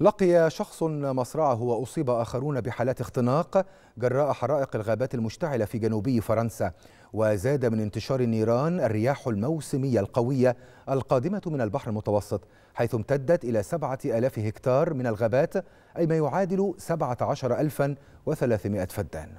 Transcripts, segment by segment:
لقي شخص مصرعه وأصيب آخرون بحالات اختناق جراء حرائق الغابات المشتعلة في جنوبي فرنسا وزاد من انتشار النيران الرياح الموسمية القوية القادمة من البحر المتوسط حيث امتدت إلى سبعة ألاف هكتار من الغابات أي ما يعادل سبعة عشر ألفا وثلاثمائة فدان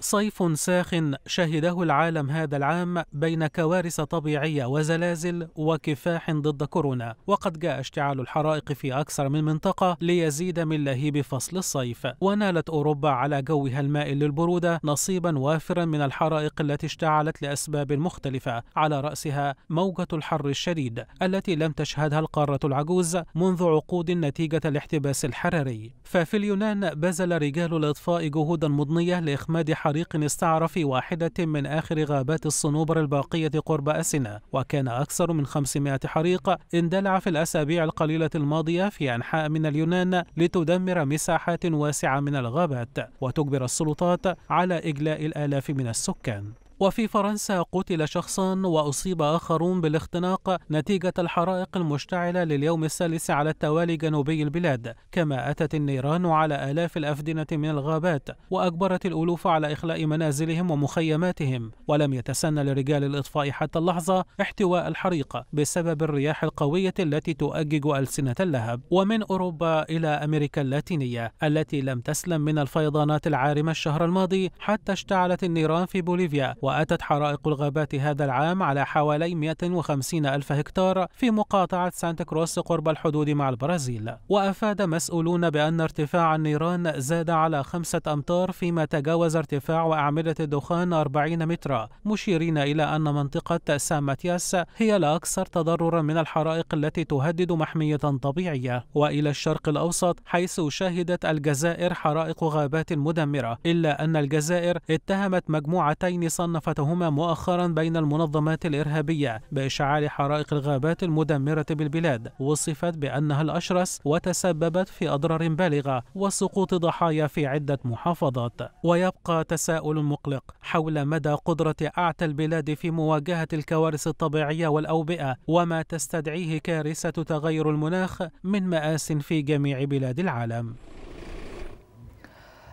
صيف ساخن شهده العالم هذا العام بين كوارث طبيعيه وزلازل وكفاح ضد كورونا وقد جاء اشتعال الحرائق في اكثر من منطقه ليزيد من لهيب فصل الصيف ونالت اوروبا على جوها المائل للبروده نصيبا وافرا من الحرائق التي اشتعلت لاسباب مختلفه على راسها موجه الحر الشديد التي لم تشهدها القاره العجوز منذ عقود نتيجه الاحتباس الحراري ففي اليونان بذل رجال الاطفاء جهودا مضنيه لاخماد حريق استعر في واحدة من آخر غابات الصنوبر الباقية قرب أسنة وكان أكثر من 500 حريق اندلع في الأسابيع القليلة الماضية في أنحاء من اليونان لتدمر مساحات واسعة من الغابات وتجبر السلطات على إجلاء الآلاف من السكان وفي فرنسا قتل شخصان وأصيب آخرون بالاختناق نتيجة الحرائق المشتعلة لليوم الثالث على التوالي جنوبي البلاد كما أتت النيران على آلاف الأفدنة من الغابات وأجبرت الألوف على إخلاء منازلهم ومخيماتهم ولم يتسنى لرجال الإطفاء حتى اللحظة احتواء الحريق بسبب الرياح القوية التي تؤجج ألسنة اللهب ومن أوروبا إلى أمريكا اللاتينية التي لم تسلم من الفيضانات العارمة الشهر الماضي حتى اشتعلت النيران في بوليفيا وأتت حرائق الغابات هذا العام على حوالي 150 ألف هكتار في مقاطعة سانتا كروس قرب الحدود مع البرازيل وأفاد مسؤولون بأن ارتفاع النيران زاد على خمسة أمتار فيما تجاوز ارتفاع أعمدة الدخان 40 مترا مشيرين إلى أن منطقة سان ماتياس هي الأكثر تضررا من الحرائق التي تهدد محمية طبيعية وإلى الشرق الأوسط حيث شهدت الجزائر حرائق غابات مدمرة إلا أن الجزائر اتهمت مجموعتين صنع صنفتهما مؤخرا بين المنظمات الإرهابية بإشعال حرائق الغابات المدمرة بالبلاد وصفت بأنها الأشرس وتسببت في أضرار بالغة وسقوط ضحايا في عدة محافظات ويبقى تساؤل مقلق حول مدى قدرة أعتى البلاد في مواجهة الكوارث الطبيعية والأوبئة وما تستدعيه كارثة تغير المناخ من مآس في جميع بلاد العالم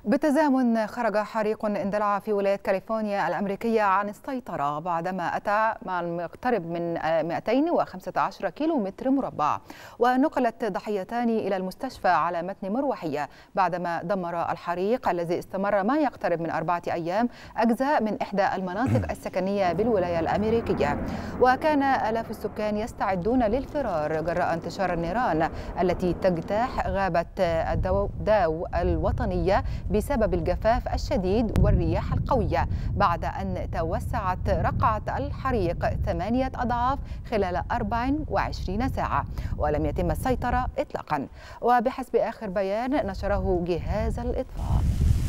بتزامن خرج حريق اندلع في ولاية كاليفورنيا الأمريكية عن السيطرة بعدما أتى مع المقترب من 215 كيلو متر مربع ونقلت ضحيتان إلى المستشفى على متن مروحية بعدما دمر الحريق الذي استمر ما يقترب من أربعة أيام أجزاء من إحدى المناطق السكنية بالولاية الأمريكية وكان آلاف السكان يستعدون للفرار جراء انتشار النيران التي تجتاح غابة الدو الوطنية بسبب الجفاف الشديد والرياح القوية بعد أن توسعت رقعة الحريق ثمانية أضعاف خلال 24 ساعة ولم يتم السيطرة إطلاقا وبحسب آخر بيان نشره جهاز الإطفاء